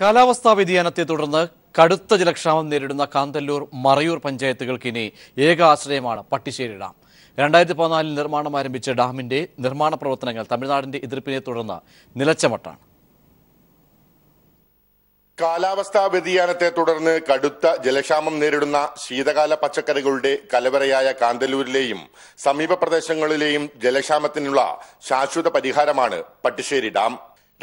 കാലാവസ്ഥാ വ്യതിയാനത്തെ തുടർന്ന് കടുത്ത ജലക്ഷാമം നേരിടുന്ന കാന്തല്ലൂർ മറയൂർ പഞ്ചായത്തുകൾക്ക് ഇനി ഏക ആശ്രയമാണ് പട്ടിശ്ശേരി ഡാം രണ്ടായിരത്തി പതിനാലിൽ നിർമ്മാണം ആരംഭിച്ച ഡാമിന്റെ നിർമ്മാണ പ്രവർത്തനങ്ങൾ തമിഴ്നാടിന്റെ എതിർപ്പിനെ തുടർന്ന് നിലച്ചമട്ടാണ് കാലാവസ്ഥാ വ്യതിയാനത്തെ തുടർന്ന് കടുത്ത ജലക്ഷാമം നേരിടുന്ന ശീതകാല പച്ചക്കറികളുടെ കലവറയായ കാന്തല്ലൂരിലെയും സമീപ പ്രദേശങ്ങളിലെയും ജലക്ഷാമത്തിനുള്ള ശാശ്വത പരിഹാരമാണ് പട്ടിശ്ശേരി ഡാം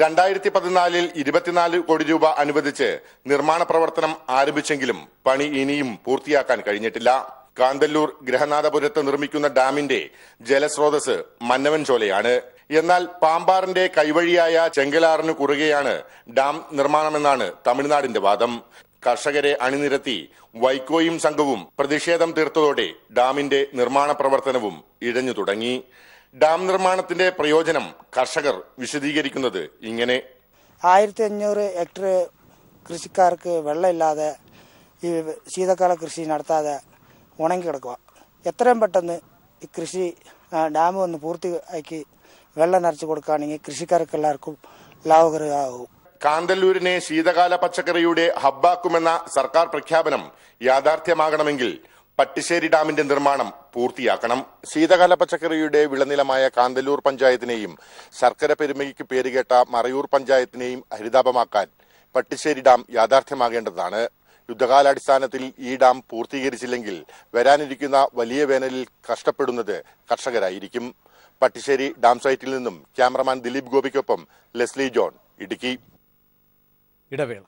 രണ്ടായിരത്തി പതിനാലിൽ ഇരുപത്തിനാല് കോടി രൂപ അനുവദിച്ച് നിർമ്മാണ പ്രവർത്തനം ആരംഭിച്ചെങ്കിലും പണി ഇനിയും പൂർത്തിയാക്കാൻ കഴിഞ്ഞിട്ടില്ല കാന്തല്ലൂർ ഗ്രഹനാഥപുരത്ത് നിർമ്മിക്കുന്ന ഡാമിന്റെ ജലസ്രോതസ് മന്നവൻ ചോലയാണ് എന്നാൽ പാമ്പാറിന്റെ കൈവഴിയായ ചെങ്കലാറിന് കുറുകെയാണ് ഡാം നിർമ്മാണമെന്നാണ് തമിഴ്നാടിന്റെ വാദം കർഷകരെ അണിനിരത്തി വൈക്കോയും സംഘവും പ്രതിഷേധം തീർത്തതോടെ ഡാമിന്റെ നിർമ്മാണ പ്രവർത്തനവും ഇഴഞ്ഞു തുടങ്ങി ഡാം നിർമ്മാണത്തിന്റെ പ്രയോജനം കർഷകർ വിശദീകരിക്കുന്നത് ഇങ്ങനെ ആയിരത്തി അഞ്ഞൂറ് ഹെക്ടർ കൃഷിക്കാർക്ക് വെള്ളമില്ലാതെ ഈ ശീതകാല കൃഷി നടത്താതെ ഉണങ്ങി കിടക്കുക എത്രയും പെട്ടെന്ന് ഈ കൃഷി ഡാം ഒന്ന് പൂർത്തിയാക്കി വെള്ളം നിറച്ചു കൊടുക്കുകയാണെങ്കിൽ കൃഷിക്കാർക്ക് എല്ലാവർക്കും ലാഭകരമാകും കാന്തല്ലൂരിനെ ശീതകാല പച്ചക്കറിയുടെ ഹബ്ബാക്കുമെന്ന സർക്കാർ പ്രഖ്യാപനം യാഥാർത്ഥ്യമാകണമെങ്കിൽ പട്ടിശ്ശേരി ഡാമിന്റെ നിർമ്മാണം പൂർത്തിയാക്കണം ശീതകാല പച്ചക്കറിയുടെ വിളനിലമായ കാന്തല്ലൂർ പഞ്ചായത്തിനെയും ശർക്കര പെരുമയ്ക്ക് പേരുകേട്ട മറയൂർ പഞ്ചായത്തിനെയും ഹരിതാപമാക്കാൻ പട്ടിശ്ശേരി ഡാം യാഥാർത്ഥ്യമാകേണ്ടതാണ് യുദ്ധകാലാടിസ്ഥാനത്തിൽ ഈ ഡാം പൂർത്തീകരിച്ചില്ലെങ്കിൽ വരാനിരിക്കുന്ന വലിയ വേനലിൽ കഷ്ടപ്പെടുന്നത് കർഷകരായിരിക്കും പട്ടിശ്ശേരി ഡാം സൈറ്റിൽ നിന്നും ക്യാമറമാൻ ദിലീപ് ഗോപിക്കൊപ്പം ലെസ്ലി ജോൺ ഇടുക്കി ഇടവേള